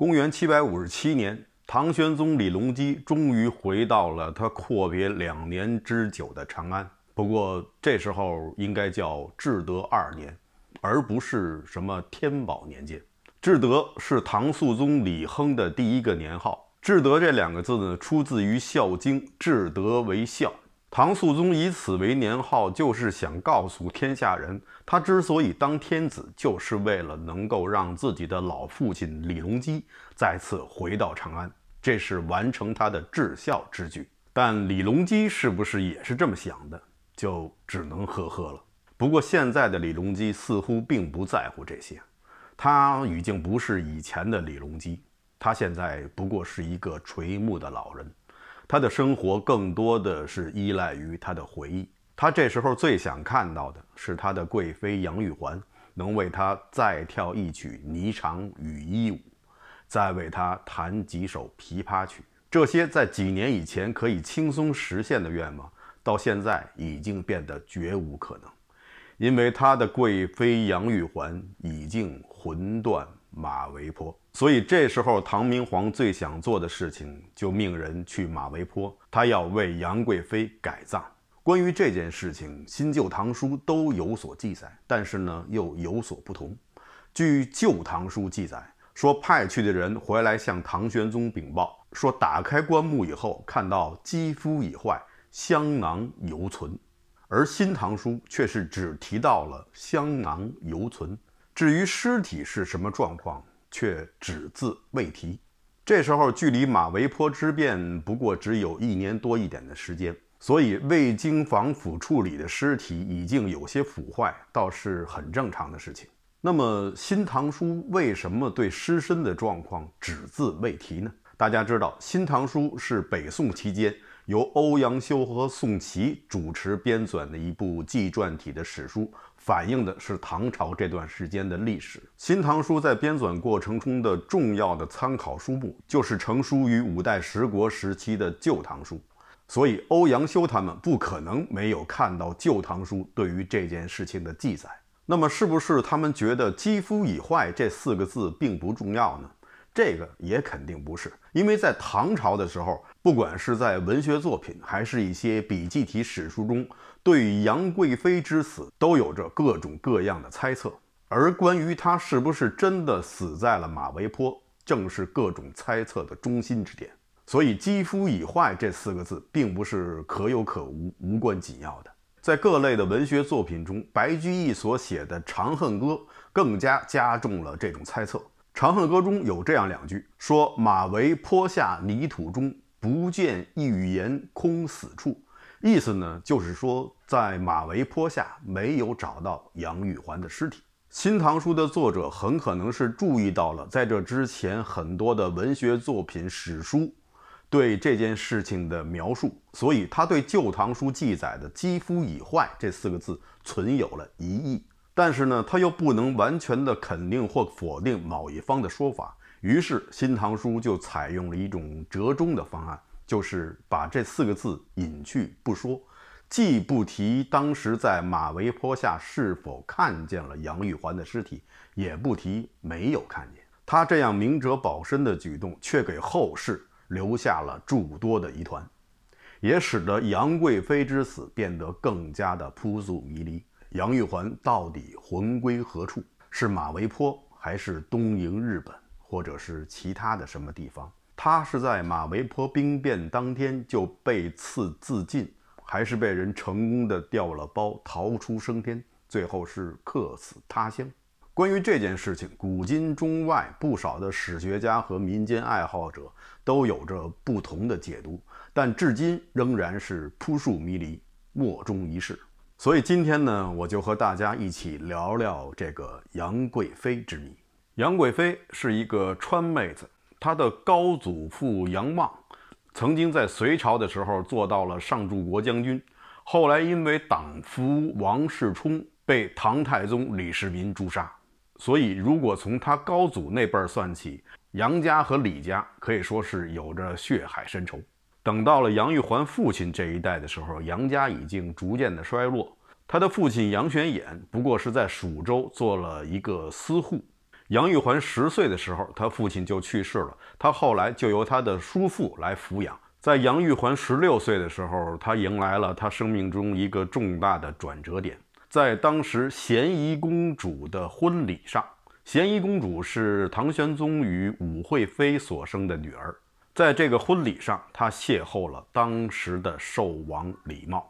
公元七百五十七年，唐玄宗李隆基终于回到了他阔别两年之久的长安。不过这时候应该叫至德二年，而不是什么天宝年间。至德是唐肃宗李亨的第一个年号。至德这两个字呢，出自于《孝经》，至德为孝。唐肃宗以此为年号，就是想告诉天下人，他之所以当天子，就是为了能够让自己的老父亲李隆基再次回到长安，这是完成他的至孝之举。但李隆基是不是也是这么想的，就只能呵呵了。不过现在的李隆基似乎并不在乎这些，他已经不是以前的李隆基，他现在不过是一个垂暮的老人。他的生活更多的是依赖于他的回忆。他这时候最想看到的是他的贵妃杨玉环能为他再跳一曲霓裳羽衣舞，再为他弹几首琵琶曲。这些在几年以前可以轻松实现的愿望，到现在已经变得绝无可能，因为他的贵妃杨玉环已经魂断马嵬坡。所以这时候，唐明皇最想做的事情，就命人去马嵬坡，他要为杨贵妃改葬。关于这件事情，新旧唐书都有所记载，但是呢，又有所不同。据《旧唐书》记载，说派去的人回来向唐玄宗禀报，说打开棺木以后，看到肌肤已坏，香囊犹存；而《新唐书》却是只提到了香囊犹存，至于尸体是什么状况。却只字未提。这时候距离马嵬坡之变不过只有一年多一点的时间，所以未经防腐处理的尸体已经有些腐坏，倒是很正常的事情。那么《新唐书》为什么对尸身的状况只字未提呢？大家知道，《新唐书》是北宋期间由欧阳修和宋祁主持编纂的一部纪传体的史书。反映的是唐朝这段时间的历史，《新唐书》在编纂过程中的重要的参考书目就是成书于五代十国时期的《旧唐书》，所以欧阳修他们不可能没有看到《旧唐书》对于这件事情的记载。那么，是不是他们觉得“肌肤已坏”这四个字并不重要呢？这个也肯定不是，因为在唐朝的时候，不管是在文学作品，还是一些笔记体史书中。对杨贵妃之死，都有着各种各样的猜测，而关于她是不是真的死在了马嵬坡，正是各种猜测的中心之点。所以“肌肤已坏”这四个字，并不是可有可无、无关紧要的。在各类的文学作品中，白居易所写的《长恨歌》更加加重了这种猜测。《长恨歌》中有这样两句：“说马嵬坡下泥土中，不见一语言，空死处。”意思呢，就是说，在马嵬坡下没有找到杨玉环的尸体。《新唐书》的作者很可能是注意到了在这之前很多的文学作品、史书对这件事情的描述，所以他对《旧唐书》记载的“肌肤已坏”这四个字存有了疑义。但是呢，他又不能完全的肯定或否定某一方的说法，于是《新唐书》就采用了一种折中的方案。就是把这四个字隐去不说，既不提当时在马嵬坡下是否看见了杨玉环的尸体，也不提没有看见。他这样明哲保身的举动，却给后世留下了诸多的疑团，也使得杨贵妃之死变得更加的扑朔迷离。杨玉环到底魂归何处？是马嵬坡，还是东瀛日本，或者是其他的什么地方？他是在马嵬坡兵变当天就被刺自尽，还是被人成功的掉了包逃出升天，最后是客死他乡。关于这件事情，古今中外不少的史学家和民间爱好者都有着不同的解读，但至今仍然是扑朔迷离，莫衷一是。所以今天呢，我就和大家一起聊聊这个杨贵妃之谜。杨贵妃是一个川妹子。他的高祖父杨望，曾经在隋朝的时候做到了上柱国将军，后来因为党夫王世充被唐太宗李世民诛杀，所以如果从他高祖那辈儿算起，杨家和李家可以说是有着血海深仇。等到了杨玉环父亲这一代的时候，杨家已经逐渐的衰落，他的父亲杨玄琰不过是在蜀州做了一个司户。杨玉环十岁的时候，她父亲就去世了。她后来就由她的叔父来抚养。在杨玉环十六岁的时候，她迎来了她生命中一个重大的转折点。在当时咸宜公主的婚礼上，咸宜公主是唐玄宗与武惠妃所生的女儿。在这个婚礼上，她邂逅了当时的寿王李瑁。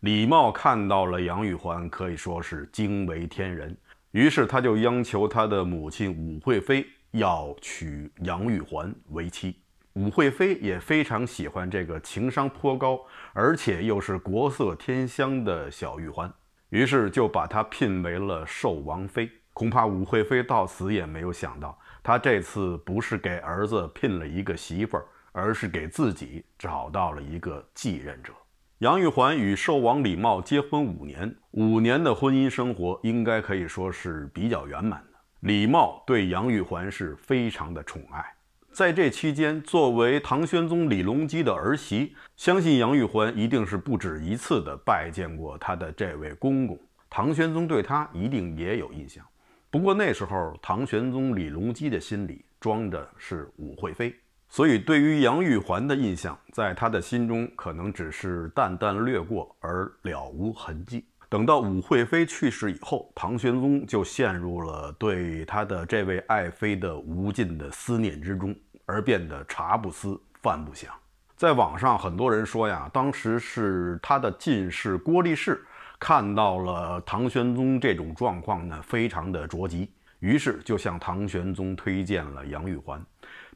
李瑁看到了杨玉环，可以说是惊为天人。于是他就央求他的母亲武惠妃要娶杨玉环为妻。武惠妃也非常喜欢这个情商颇高，而且又是国色天香的小玉环，于是就把他聘为了寿王妃。恐怕武惠妃到死也没有想到，他这次不是给儿子聘了一个媳妇儿，而是给自己找到了一个继任者。杨玉环与寿王李瑁结婚五年，五年的婚姻生活应该可以说是比较圆满的。李瑁对杨玉环是非常的宠爱，在这期间，作为唐玄宗李隆基的儿媳，相信杨玉环一定是不止一次的拜见过他的这位公公。唐玄宗对他一定也有印象。不过那时候，唐玄宗李隆基的心里装的是武惠妃。所以，对于杨玉环的印象，在他的心中可能只是淡淡掠过，而了无痕迹。等到武惠妃去世以后，唐玄宗就陷入了对他的这位爱妃的无尽的思念之中，而变得茶不思，饭不想。在网上，很多人说呀，当时是他的进士郭力士看到了唐玄宗这种状况呢，非常的着急，于是就向唐玄宗推荐了杨玉环。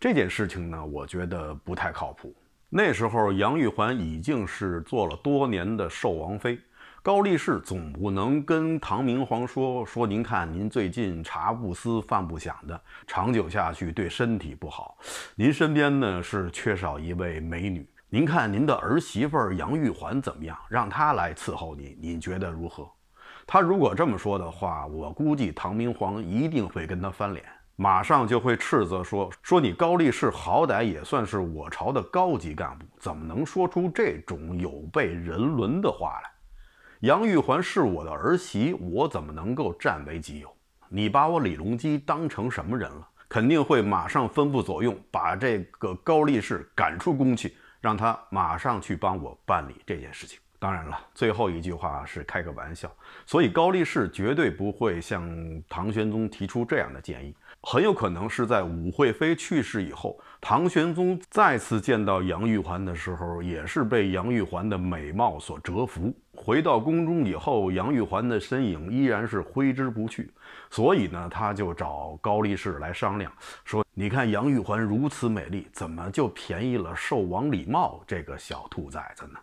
这件事情呢，我觉得不太靠谱。那时候杨玉环已经是做了多年的寿王妃，高力士总不能跟唐明皇说：“说您看，您最近茶不思饭不想的，长久下去对身体不好。您身边呢是缺少一位美女，您看您的儿媳妇杨玉环怎么样？让她来伺候您，你觉得如何？”他如果这么说的话，我估计唐明皇一定会跟他翻脸。马上就会斥责说：“说你高力士好歹也算是我朝的高级干部，怎么能说出这种有悖人伦的话来？杨玉环是我的儿媳，我怎么能够占为己有？你把我李隆基当成什么人了？肯定会马上分部左右，把这个高力士赶出宫去，让他马上去帮我办理这件事情。当然了，最后一句话是开个玩笑，所以高力士绝对不会向唐玄宗提出这样的建议。”很有可能是在武惠妃去世以后，唐玄宗再次见到杨玉环的时候，也是被杨玉环的美貌所折服。回到宫中以后，杨玉环的身影依然是挥之不去，所以呢，他就找高力士来商量，说：“你看杨玉环如此美丽，怎么就便宜了寿王李瑁这个小兔崽子呢？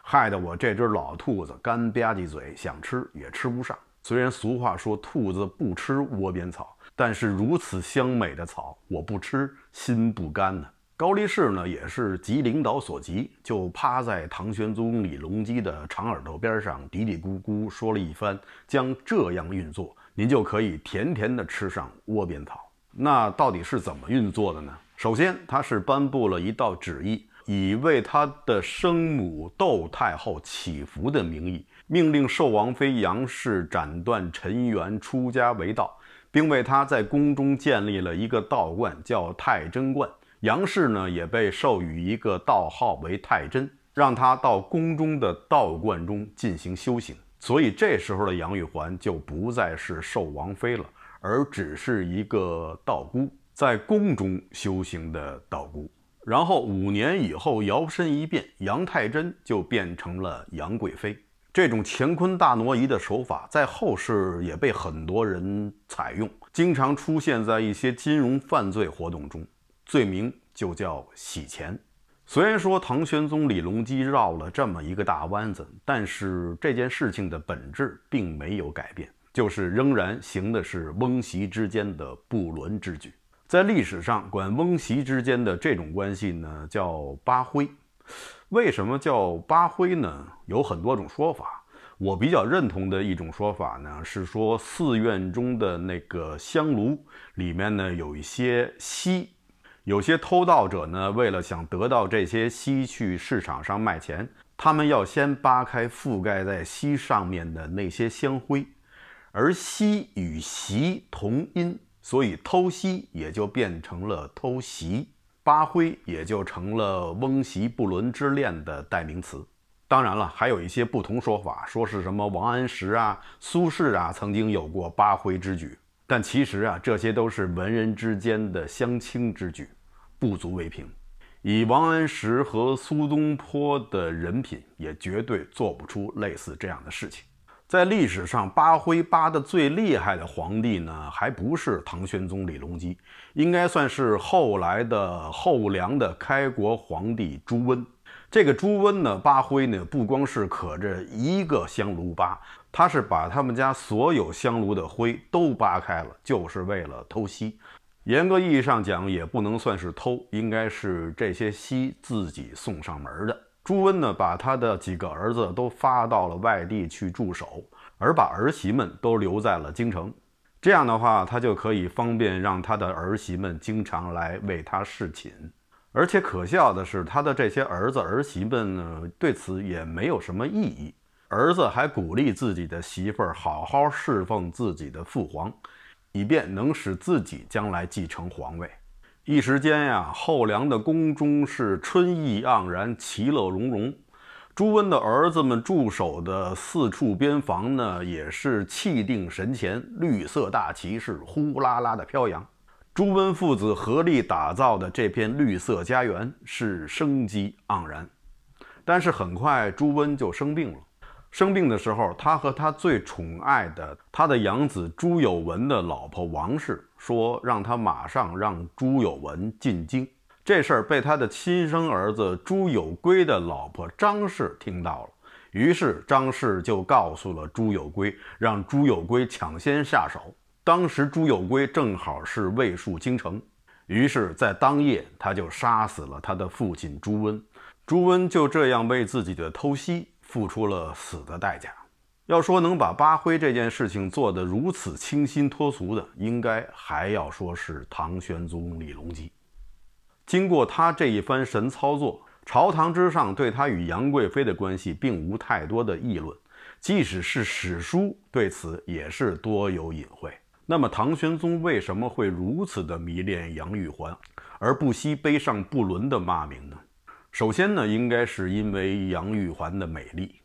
害得我这只老兔子干吧唧嘴，想吃也吃不上。虽然俗话说，兔子不吃窝边草。”但是如此香美的草，我不吃心不甘呢。高力士呢，也是急领导所急，就趴在唐玄宗李隆基的长耳朵边上嘀嘀咕咕说了一番，将这样运作，您就可以甜甜的吃上窝边草。那到底是怎么运作的呢？首先，他是颁布了一道旨意，以为他的生母窦太后祈福的名义，命令寿王妃杨氏斩断尘缘，出家为道。并为他在宫中建立了一个道观，叫太真观。杨氏呢也被授予一个道号为太真，让他到宫中的道观中进行修行。所以这时候的杨玉环就不再是寿王妃了，而只是一个道姑，在宫中修行的道姑。然后五年以后，摇身一变，杨太真就变成了杨贵妃。这种乾坤大挪移的手法，在后世也被很多人采用，经常出现在一些金融犯罪活动中，罪名就叫洗钱。虽然说唐玄宗李隆基绕了这么一个大弯子，但是这件事情的本质并没有改变，就是仍然行的是翁媳之间的不伦之举。在历史上，管翁媳之间的这种关系呢，叫八徽。为什么叫扒灰呢？有很多种说法。我比较认同的一种说法呢，是说寺院中的那个香炉里面呢有一些锡，有些偷盗者呢，为了想得到这些锡去市场上卖钱，他们要先扒开覆盖在锡上面的那些香灰，而锡与席同音，所以偷锡也就变成了偷袭。八辉也就成了翁媳不伦之恋的代名词。当然了，还有一些不同说法，说是什么王安石啊、苏轼啊曾经有过八辉之举，但其实啊，这些都是文人之间的相亲之举，不足为凭。以王安石和苏东坡的人品，也绝对做不出类似这样的事情。在历史上，扒灰扒得最厉害的皇帝呢，还不是唐玄宗李隆基，应该算是后来的后梁的开国皇帝朱温。这个朱温呢，扒灰呢，不光是可着一个香炉扒，他是把他们家所有香炉的灰都扒开了，就是为了偷锡。严格意义上讲，也不能算是偷，应该是这些锡自己送上门的。朱温呢，把他的几个儿子都发到了外地去驻守，而把儿媳们都留在了京城。这样的话，他就可以方便让他的儿媳们经常来为他侍寝。而且可笑的是，他的这些儿子儿媳们呢，对此也没有什么异议。儿子还鼓励自己的媳妇儿好好侍奉自己的父皇，以便能使自己将来继承皇位。一时间呀，后梁的宫中是春意盎然，其乐融融。朱温的儿子们驻守的四处边防呢，也是气定神闲，绿色大旗是呼啦啦的飘扬。朱温父子合力打造的这片绿色家园是生机盎然。但是很快，朱温就生病了。生病的时候，他和他最宠爱的他的养子朱有文的老婆王氏说，让他马上让朱有文进京。这事儿被他的亲生儿子朱有圭的老婆张氏听到了，于是张氏就告诉了朱有圭，让朱有圭抢先下手。当时朱有圭正好是卫戍京城，于是，在当夜他就杀死了他的父亲朱温。朱温就这样为自己的偷袭。付出了死的代价。要说能把八灰这件事情做得如此清新脱俗的，应该还要说是唐玄宗李隆基。经过他这一番神操作，朝堂之上对他与杨贵妃的关系并无太多的议论，即使是史书对此也是多有隐晦。那么，唐玄宗为什么会如此的迷恋杨玉环，而不惜背上不伦的骂名呢？首先呢，应该是因为杨玉环的美丽，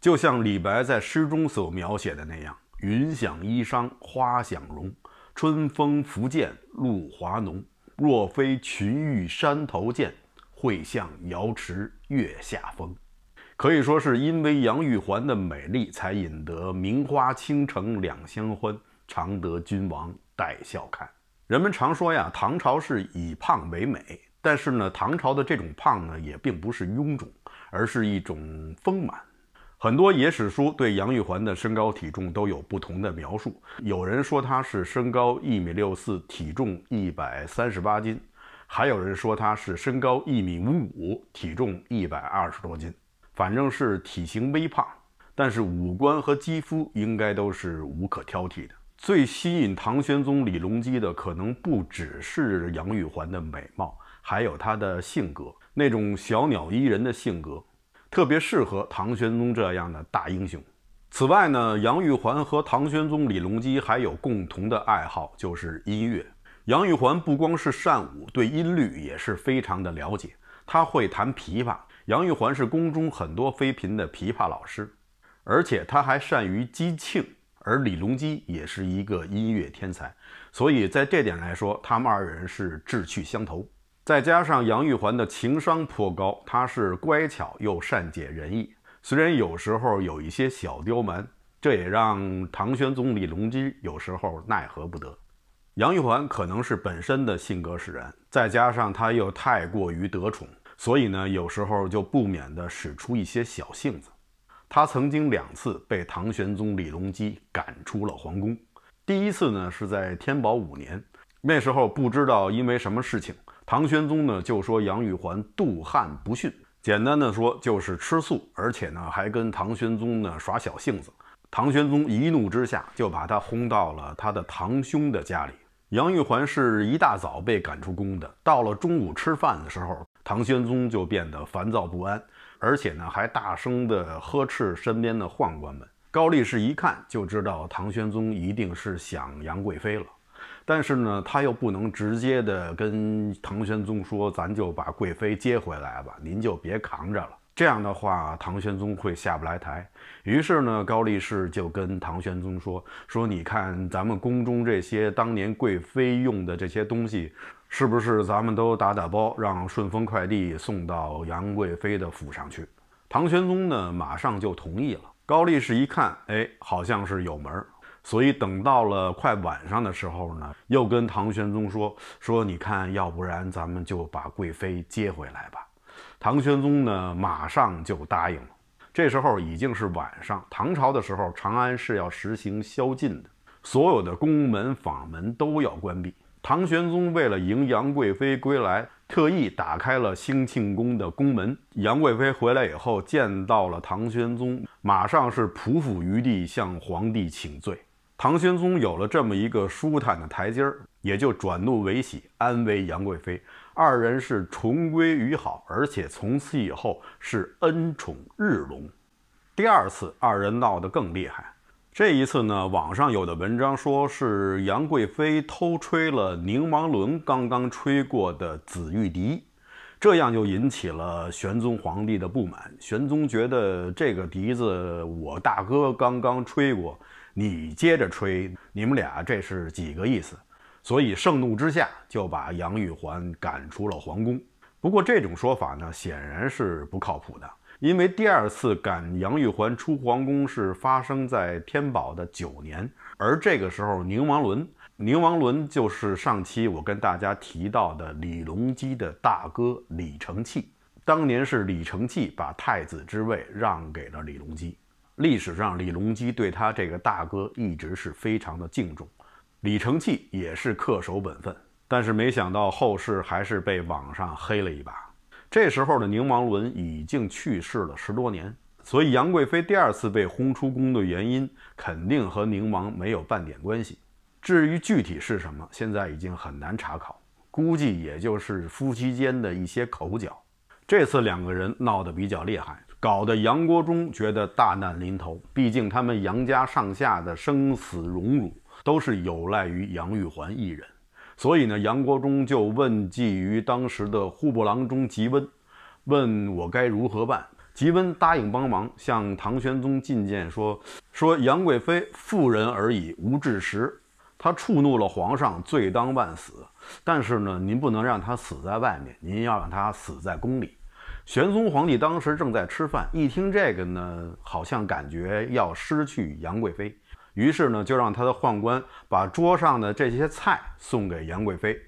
就像李白在诗中所描写的那样：“云想衣裳花想容，春风拂槛露华浓。若非群玉山头见，会向瑶池月下逢。”可以说是因为杨玉环的美丽，才引得“名花倾城两相欢，常得君王带笑看。”人们常说呀，唐朝是以胖为美。但是呢，唐朝的这种胖呢，也并不是臃肿，而是一种丰满。很多野史书对杨玉环的身高体重都有不同的描述。有人说她是身高一米六四，体重一百三十八斤；还有人说她是身高一米五五，体重一百二十多斤。反正是体型微胖，但是五官和肌肤应该都是无可挑剔的。最吸引唐玄宗李隆基的，可能不只是杨玉环的美貌，还有她的性格，那种小鸟依人的性格，特别适合唐玄宗这样的大英雄。此外呢，杨玉环和唐玄宗李隆基还有共同的爱好，就是音乐。杨玉环不光是善舞，对音律也是非常的了解，她会弹琵琶。杨玉环是宫中很多妃嫔的琵琶老师，而且她还善于击磬。而李隆基也是一个音乐天才，所以在这点来说，他们二人是志趣相投。再加上杨玉环的情商颇高，她是乖巧又善解人意，虽然有时候有一些小刁蛮，这也让唐玄宗李隆基有时候奈何不得。杨玉环可能是本身的性格使然，再加上她又太过于得宠，所以呢，有时候就不免的使出一些小性子。他曾经两次被唐玄宗李隆基赶出了皇宫。第一次呢，是在天宝五年，那时候不知道因为什么事情，唐玄宗呢就说杨玉环妒汉不逊，简单的说就是吃素，而且呢还跟唐玄宗呢耍小性子。唐玄宗一怒之下就把他轰到了他的堂兄的家里。杨玉环是一大早被赶出宫的，到了中午吃饭的时候，唐玄宗就变得烦躁不安。而且呢，还大声地呵斥身边的宦官们。高力士一看就知道唐玄宗一定是想杨贵妃了，但是呢，他又不能直接的跟唐玄宗说：“咱就把贵妃接回来吧，您就别扛着了。”这样的话，唐玄宗会下不来台。于是呢，高力士就跟唐玄宗说：“说你看咱们宫中这些当年贵妃用的这些东西。”是不是咱们都打打包，让顺丰快递送到杨贵妃的府上去？唐玄宗呢，马上就同意了。高力士一看，哎，好像是有门儿，所以等到了快晚上的时候呢，又跟唐玄宗说：“说你看，要不然咱们就把贵妃接回来吧。”唐玄宗呢，马上就答应了。这时候已经是晚上，唐朝的时候，长安是要实行宵禁的，所有的宫门、坊门都要关闭。唐玄宗为了迎杨贵妃归来，特意打开了兴庆宫的宫门。杨贵妃回来以后，见到了唐玄宗，马上是匍匐于地向皇帝请罪。唐玄宗有了这么一个舒坦的台阶儿，也就转怒为喜，安慰杨贵妃，二人是重归于好，而且从此以后是恩宠日隆。第二次，二人闹得更厉害。这一次呢，网上有的文章说是杨贵妃偷吹了宁王伦刚刚吹过的紫玉笛，这样就引起了玄宗皇帝的不满。玄宗觉得这个笛子我大哥刚刚吹过，你接着吹，你们俩这是几个意思？所以盛怒之下就把杨玉环赶出了皇宫。不过这种说法呢，显然是不靠谱的。因为第二次赶杨玉环出皇宫是发生在天宝的九年，而这个时候宁王伦，宁王伦就是上期我跟大家提到的李隆基的大哥李承器，当年是李承器把太子之位让给了李隆基，历史上李隆基对他这个大哥一直是非常的敬重，李承器也是恪守本分，但是没想到后世还是被网上黑了一把。这时候的宁王伦已经去世了十多年，所以杨贵妃第二次被轰出宫的原因肯定和宁王没有半点关系。至于具体是什么，现在已经很难查考，估计也就是夫妻间的一些口角。这次两个人闹得比较厉害，搞得杨国忠觉得大难临头，毕竟他们杨家上下的生死荣辱都是有赖于杨玉环一人。所以呢，杨国忠就问计于当时的户部郎中吉温，问我该如何办。吉温答应帮忙，向唐玄宗进谏说：“说杨贵妃妇人而已，无志时，她触怒了皇上，罪当万死。但是呢，您不能让她死在外面，您要让她死在宫里。”玄宗皇帝当时正在吃饭，一听这个呢，好像感觉要失去杨贵妃。于是呢，就让他的宦官把桌上的这些菜送给杨贵妃。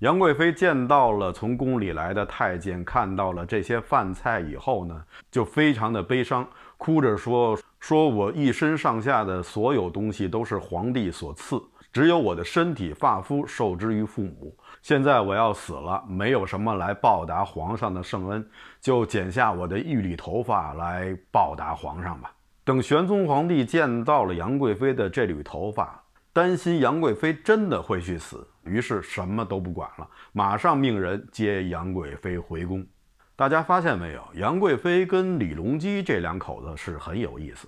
杨贵妃见到了从宫里来的太监，看到了这些饭菜以后呢，就非常的悲伤，哭着说：“说我一身上下的所有东西都是皇帝所赐，只有我的身体发肤受之于父母。现在我要死了，没有什么来报答皇上的圣恩，就剪下我的一缕头发来报答皇上吧。”等玄宗皇帝见到了杨贵妃的这缕头发，担心杨贵妃真的会去死，于是什么都不管了，马上命人接杨贵妃回宫。大家发现没有？杨贵妃跟李隆基这两口子是很有意思。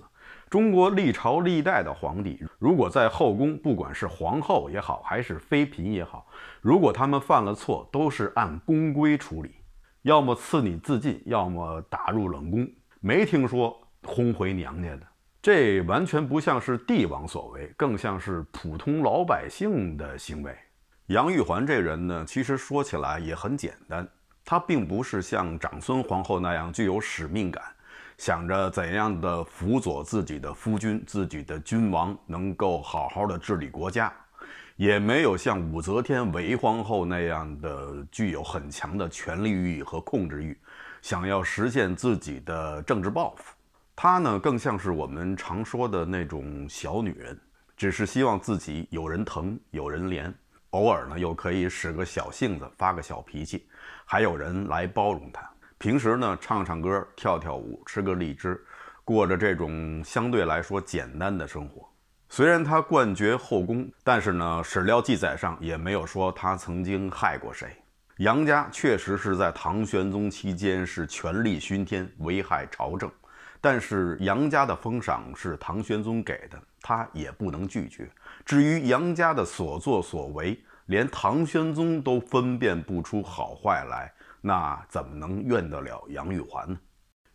中国历朝历代的皇帝，如果在后宫，不管是皇后也好，还是妃嫔也好，如果他们犯了错，都是按宫规处理，要么赐你自尽，要么打入冷宫。没听说。轰回娘家的，这完全不像是帝王所为，更像是普通老百姓的行为。杨玉环这人呢，其实说起来也很简单，她并不是像长孙皇后那样具有使命感，想着怎样的辅佐自己的夫君、自己的君王能够好好的治理国家，也没有像武则天、韦皇后那样的具有很强的权力欲和控制欲，想要实现自己的政治抱负。她呢，更像是我们常说的那种小女人，只是希望自己有人疼、有人怜，偶尔呢又可以使个小性子、发个小脾气，还有人来包容她。平时呢，唱唱歌、跳跳舞、吃个荔枝，过着这种相对来说简单的生活。虽然她冠绝后宫，但是呢，史料记载上也没有说她曾经害过谁。杨家确实是在唐玄宗期间是权力熏天，危害朝政。但是杨家的封赏是唐玄宗给的，他也不能拒绝。至于杨家的所作所为，连唐玄宗都分辨不出好坏来，那怎么能怨得了杨玉环呢？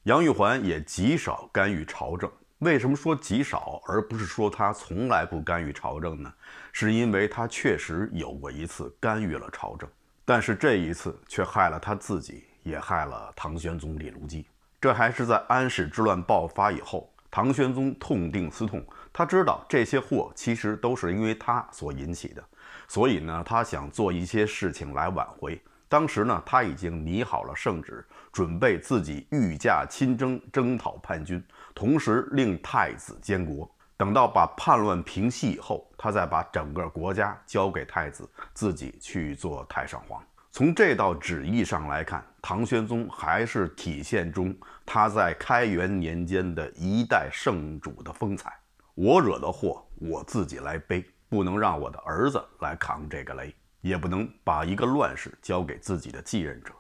杨玉环也极少干预朝政。为什么说极少，而不是说他从来不干预朝政呢？是因为他确实有过一次干预了朝政，但是这一次却害了他自己，也害了唐玄宗李隆基。这还是在安史之乱爆发以后，唐玄宗痛定思痛，他知道这些祸其实都是因为他所引起的，所以呢，他想做一些事情来挽回。当时呢，他已经拟好了圣旨，准备自己御驾亲征征讨叛军，同时令太子监国。等到把叛乱平息以后，他再把整个国家交给太子，自己去做太上皇。从这道旨意上来看，唐玄宗还是体现中他在开元年间的一代圣主的风采。我惹的祸我自己来背，不能让我的儿子来扛这个雷，也不能把一个乱世交给自己的继任者。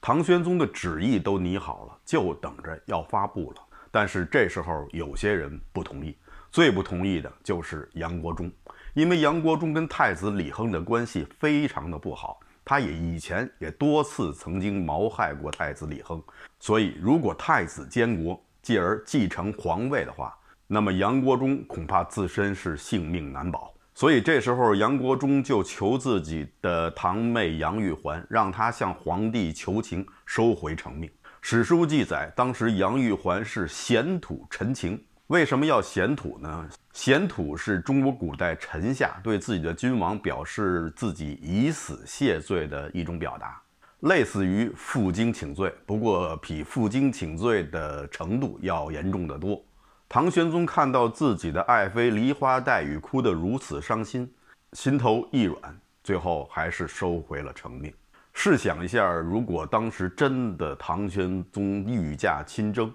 唐玄宗的旨意都拟好了，就等着要发布了。但是这时候有些人不同意，最不同意的就是杨国忠，因为杨国忠跟太子李亨的关系非常的不好。他也以前也多次曾经谋害过太子李亨，所以如果太子监国，继而继承皇位的话，那么杨国忠恐怕自身是性命难保。所以这时候杨国忠就求自己的堂妹杨玉环，让他向皇帝求情，收回成命。史书记载，当时杨玉环是衔土陈情。为什么要显土呢？显土是中国古代臣下对自己的君王表示自己以死谢罪的一种表达，类似于负荆请罪，不过比负荆请罪的程度要严重得多。唐玄宗看到自己的爱妃梨花带雨哭得如此伤心，心头一软，最后还是收回了成命。试想一下，如果当时真的唐玄宗御驾亲征，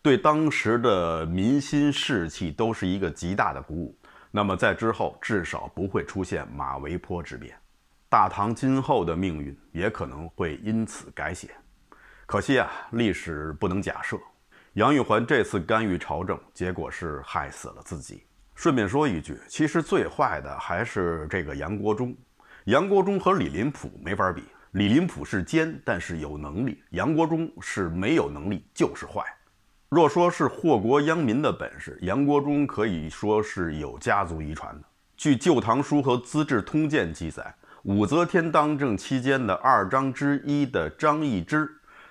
对当时的民心士气都是一个极大的鼓舞。那么在之后，至少不会出现马嵬坡之变，大唐今后的命运也可能会因此改写。可惜啊，历史不能假设。杨玉环这次干预朝政，结果是害死了自己。顺便说一句，其实最坏的还是这个杨国忠。杨国忠和李林甫没法比，李林甫是奸，但是有能力；杨国忠是没有能力，就是坏。若说是祸国殃民的本事，杨国忠可以说是有家族遗传的。据《旧唐书》和《资治通鉴》记载，武则天当政期间的二张之一的张易之，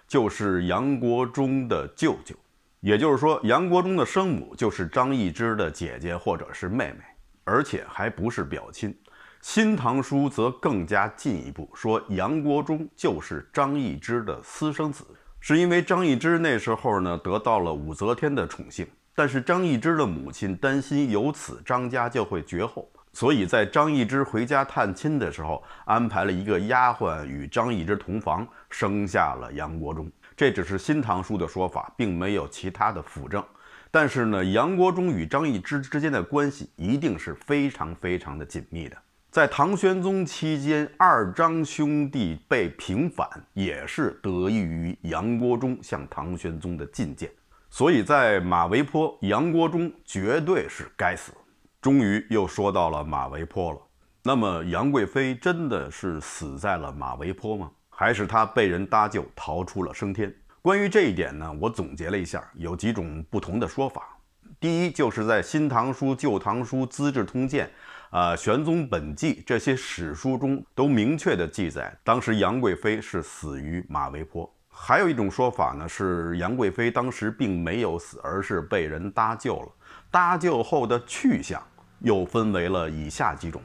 就是杨国忠的舅舅。也就是说，杨国忠的生母就是张易之的姐姐或者是妹妹，而且还不是表亲。《新唐书》则更加进一步说，杨国忠就是张易之的私生子。是因为张易之那时候呢得到了武则天的宠幸，但是张易之的母亲担心由此张家就会绝后，所以在张易之回家探亲的时候，安排了一个丫鬟与张易之同房，生下了杨国忠。这只是《新唐书》的说法，并没有其他的辅证。但是呢，杨国忠与张易之之间的关系一定是非常非常的紧密的。在唐玄宗期间，二张兄弟被平反，也是得益于杨国忠向唐玄宗的进谏。所以，在马嵬坡，杨国忠绝对是该死。终于又说到了马嵬坡了。那么，杨贵妃真的是死在了马嵬坡吗？还是她被人搭救，逃出了升天？关于这一点呢，我总结了一下，有几种不同的说法。第一，就是在《新唐书》《旧唐书》《资治通鉴》。呃，《玄宗本纪》这些史书中都明确的记载，当时杨贵妃是死于马嵬坡。还有一种说法呢，是杨贵妃当时并没有死，而是被人搭救了。搭救后的去向，又分为了以下几种：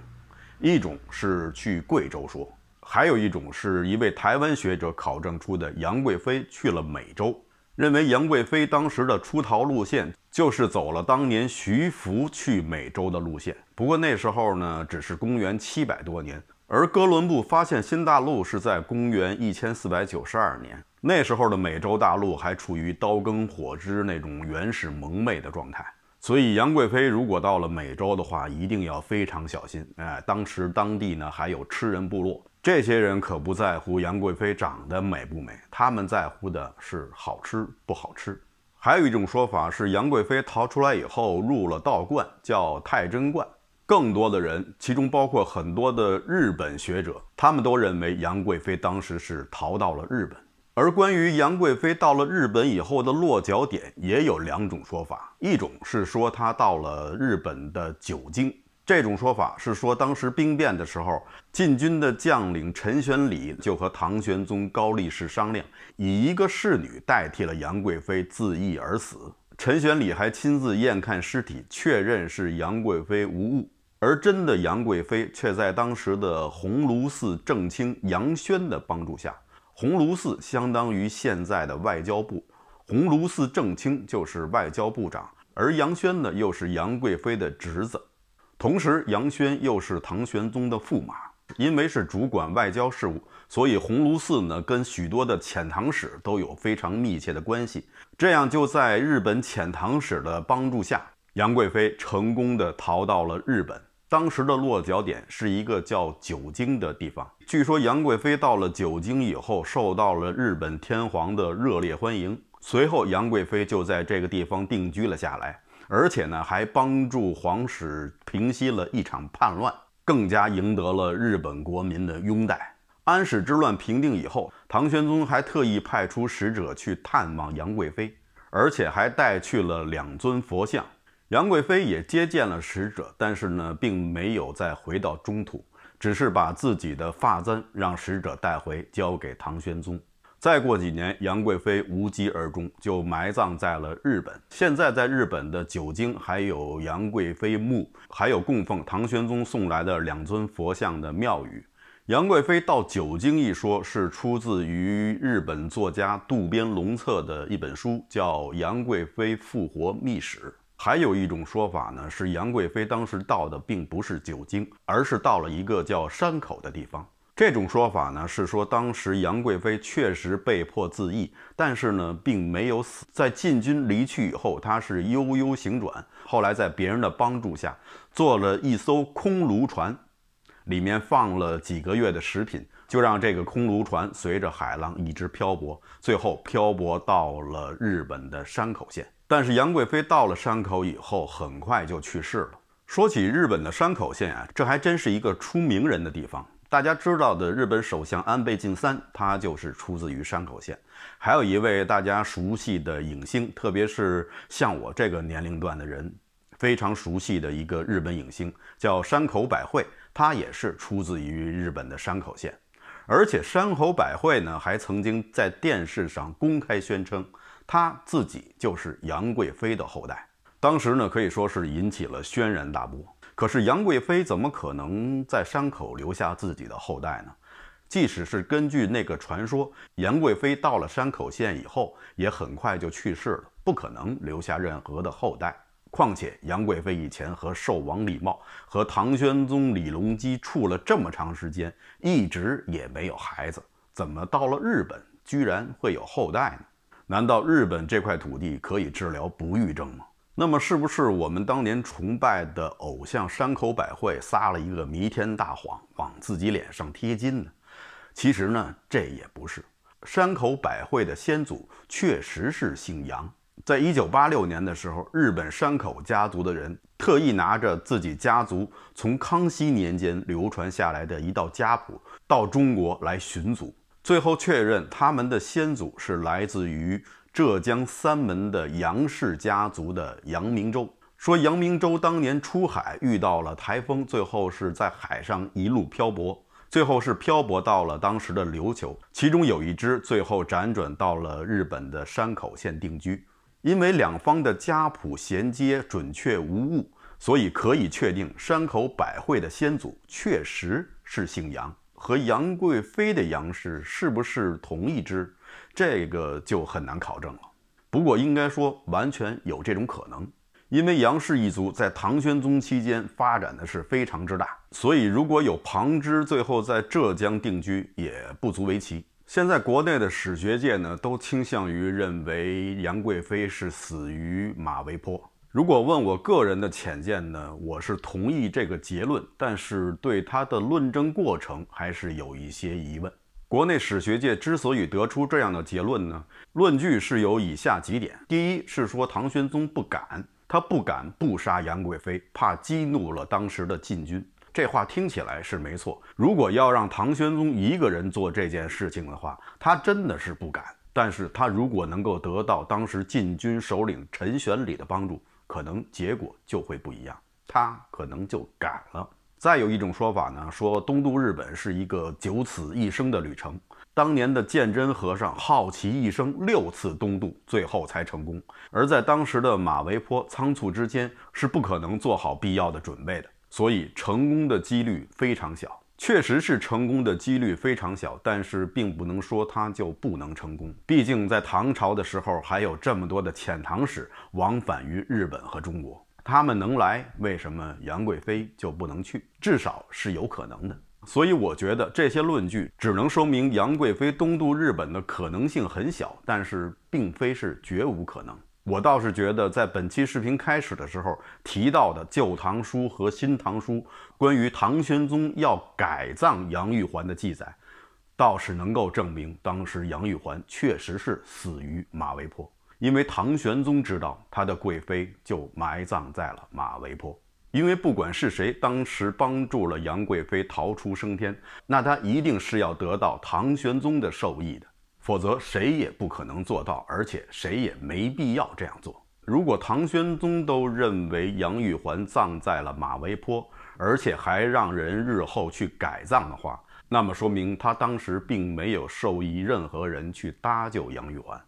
一种是去贵州说，还有一种是一位台湾学者考证出的杨贵妃去了美洲。认为杨贵妃当时的出逃路线就是走了当年徐福去美洲的路线，不过那时候呢，只是公元七百多年，而哥伦布发现新大陆是在公元一千四百九十二年，那时候的美洲大陆还处于刀耕火织那种原始蒙昧的状态，所以杨贵妃如果到了美洲的话，一定要非常小心，哎，当时当地呢还有吃人部落。这些人可不在乎杨贵妃长得美不美，他们在乎的是好吃不好吃。还有一种说法是，杨贵妃逃出来以后入了道观，叫太真观。更多的人，其中包括很多的日本学者，他们都认为杨贵妃当时是逃到了日本。而关于杨贵妃到了日本以后的落脚点，也有两种说法：一种是说她到了日本的九州。这种说法是说，当时兵变的时候，禁军的将领陈玄礼就和唐玄宗高力士商量，以一个侍女代替了杨贵妃自缢而死。陈玄礼还亲自验看尸体，确认是杨贵妃无误。而真的杨贵妃却在当时的鸿胪寺正卿杨宣的帮助下。鸿胪寺相当于现在的外交部，鸿胪寺正卿就是外交部长。而杨宣呢，又是杨贵妃的侄子。同时，杨轩又是唐玄宗的驸马，因为是主管外交事务，所以鸿胪寺呢跟许多的遣唐使都有非常密切的关系。这样就在日本遣唐使的帮助下，杨贵妃成功的逃到了日本。当时的落脚点是一个叫九京的地方。据说杨贵妃到了九京以后，受到了日本天皇的热烈欢迎。随后，杨贵妃就在这个地方定居了下来。而且呢，还帮助皇室平息了一场叛乱，更加赢得了日本国民的拥戴。安史之乱平定以后，唐玄宗还特意派出使者去探望杨贵妃，而且还带去了两尊佛像。杨贵妃也接见了使者，但是呢，并没有再回到中土，只是把自己的发簪让使者带回，交给唐玄宗。再过几年，杨贵妃无疾而终，就埋葬在了日本。现在，在日本的九京还有杨贵妃墓，还有供奉唐玄宗送来的两尊佛像的庙宇。杨贵妃到九京一说，是出自于日本作家渡边龙策的一本书，叫《杨贵妃复活秘史》。还有一种说法呢，是杨贵妃当时到的并不是九京，而是到了一个叫山口的地方。这种说法呢，是说当时杨贵妃确实被迫自缢，但是呢，并没有死。在禁军离去以后，她是悠悠行转。后来在别人的帮助下，坐了一艘空炉船，里面放了几个月的食品，就让这个空炉船随着海浪一直漂泊，最后漂泊到了日本的山口县。但是杨贵妃到了山口以后，很快就去世了。说起日本的山口县啊，这还真是一个出名人的地方。大家知道的日本首相安倍晋三，他就是出自于山口县。还有一位大家熟悉的影星，特别是像我这个年龄段的人，非常熟悉的一个日本影星，叫山口百惠，他也是出自于日本的山口县。而且山口百惠呢，还曾经在电视上公开宣称，他自己就是杨贵妃的后代。当时呢，可以说是引起了轩然大波。可是杨贵妃怎么可能在山口留下自己的后代呢？即使是根据那个传说，杨贵妃到了山口县以后，也很快就去世了，不可能留下任何的后代。况且杨贵妃以前和寿王李瑁、和唐玄宗李隆基处了这么长时间，一直也没有孩子，怎么到了日本居然会有后代呢？难道日本这块土地可以治疗不育症吗？那么，是不是我们当年崇拜的偶像山口百惠撒了一个弥天大谎，往自己脸上贴金呢？其实呢，这也不是。山口百惠的先祖确实是姓杨。在一九八六年的时候，日本山口家族的人特意拿着自己家族从康熙年间流传下来的一道家谱，到中国来寻祖，最后确认他们的先祖是来自于。浙江三门的杨氏家族的杨明洲说：“杨明洲当年出海遇到了台风，最后是在海上一路漂泊，最后是漂泊到了当时的琉球。其中有一只最后辗转到了日本的山口县定居。因为两方的家谱衔接准确无误，所以可以确定山口百惠的先祖确实是姓杨。”和杨贵妃的杨氏是不是同一支，这个就很难考证了。不过应该说完全有这种可能，因为杨氏一族在唐玄宗期间发展的是非常之大，所以如果有旁支最后在浙江定居也不足为奇。现在国内的史学界呢，都倾向于认为杨贵妃是死于马嵬坡。如果问我个人的浅见呢，我是同意这个结论，但是对他的论证过程还是有一些疑问。国内史学界之所以得出这样的结论呢，论据是有以下几点：第一是说唐玄宗不敢，他不敢不杀杨贵妃，怕激怒了当时的禁军。这话听起来是没错。如果要让唐玄宗一个人做这件事情的话，他真的是不敢。但是他如果能够得到当时禁军首领陈玄礼的帮助，可能结果就会不一样，他可能就赶了。再有一种说法呢，说东渡日本是一个九死一生的旅程。当年的鉴真和尚好奇一生六次东渡，最后才成功。而在当时的马嵬坡仓促之间是不可能做好必要的准备的，所以成功的几率非常小。确实是成功的几率非常小，但是并不能说他就不能成功。毕竟在唐朝的时候，还有这么多的遣唐使往返于日本和中国，他们能来，为什么杨贵妃就不能去？至少是有可能的。所以我觉得这些论据只能说明杨贵妃东渡日本的可能性很小，但是并非是绝无可能。我倒是觉得，在本期视频开始的时候提到的《旧唐书》和《新唐书》关于唐玄宗要改葬杨玉环的记载，倒是能够证明当时杨玉环确实是死于马嵬坡，因为唐玄宗知道他的贵妃就埋葬在了马嵬坡。因为不管是谁当时帮助了杨贵妃逃出升天，那他一定是要得到唐玄宗的授意的。否则，谁也不可能做到，而且谁也没必要这样做。如果唐玄宗都认为杨玉环葬在了马嵬坡，而且还让人日后去改葬的话，那么说明他当时并没有授意任何人去搭救杨玉环。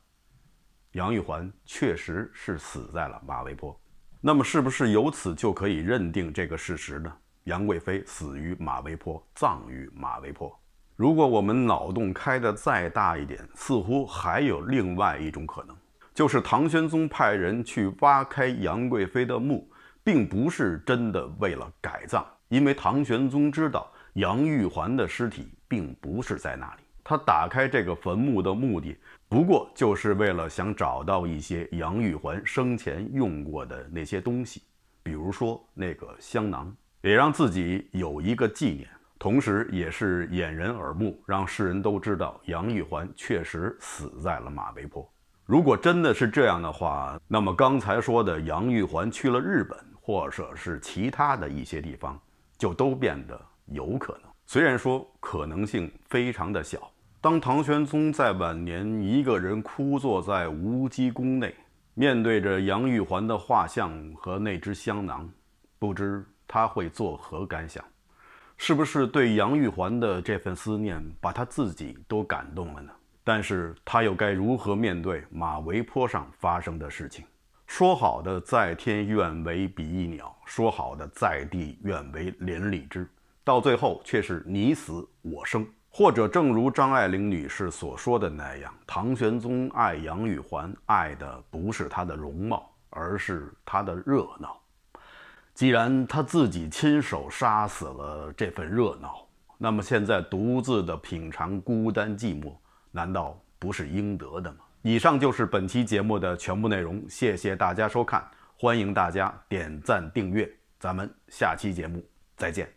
杨玉环确实是死在了马嵬坡，那么是不是由此就可以认定这个事实呢？杨贵妃死于马嵬坡，葬于马嵬坡。如果我们脑洞开的再大一点，似乎还有另外一种可能，就是唐玄宗派人去挖开杨贵妃的墓，并不是真的为了改葬，因为唐玄宗知道杨玉环的尸体并不是在那里。他打开这个坟墓的目的，不过就是为了想找到一些杨玉环生前用过的那些东西，比如说那个香囊，也让自己有一个纪念。同时，也是掩人耳目，让世人都知道杨玉环确实死在了马嵬坡。如果真的是这样的话，那么刚才说的杨玉环去了日本，或者是其他的一些地方，就都变得有可能。虽然说可能性非常的小。当唐玄宗在晚年一个人枯坐在无极宫内，面对着杨玉环的画像和那只香囊，不知他会作何感想。是不是对杨玉环的这份思念，把他自己都感动了呢？但是他又该如何面对马嵬坡上发生的事情？说好的在天愿为比翼鸟，说好的在地愿为连理枝，到最后却是你死我生。或者正如张爱玲女士所说的那样，唐玄宗爱杨玉环，爱的不是她的容貌，而是她的热闹。既然他自己亲手杀死了这份热闹，那么现在独自的品尝孤单寂寞，难道不是应得的吗？以上就是本期节目的全部内容，谢谢大家收看，欢迎大家点赞订阅，咱们下期节目再见。